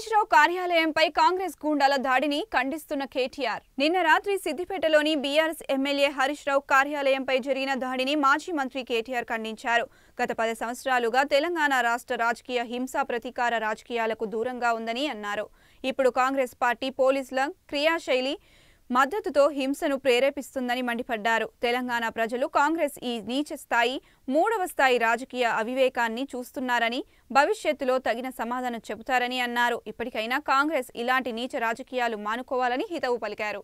హరీష్ రావు కార్యాలయంపై కాంగ్రెస్ గూండాల దాడిని ఖండిస్తున్న కేటీఆర్ నిన్న రాత్రి సిద్దిపేటలోని బీఆర్ఎస్ ఎమ్మెల్యే హరీష్ రావు కార్యాలయంపై జరిగిన దాడిని మాజీ మంత్రి కేటీఆర్ ఖండించారు గత పది సంవత్సరాలుగా తెలంగాణ రాష్ట్ర రాజకీయ హింసా ప్రతీకార రాజకీయాలకు దూరంగా ఉందని అన్నారు ఇప్పుడు కాంగ్రెస్ పార్టీ పోలీసుల క్రియాశైలి మద్దతుతో హింసను ప్రేరేపిస్తుందని మండిపడ్డారు తెలంగాణ ప్రజలు కాంగ్రెస్ ఈ నీచ స్థాయి మూడవ స్థాయి రాజకీయ అవివేకాన్ని చూస్తున్నారని భవిష్యత్తులో తగిన సమాధానం చెబుతారని అన్నారు ఇప్పటికైనా కాంగ్రెస్ ఇలాంటి నీచ రాజకీయాలు మానుకోవాలని హితవు పలికారు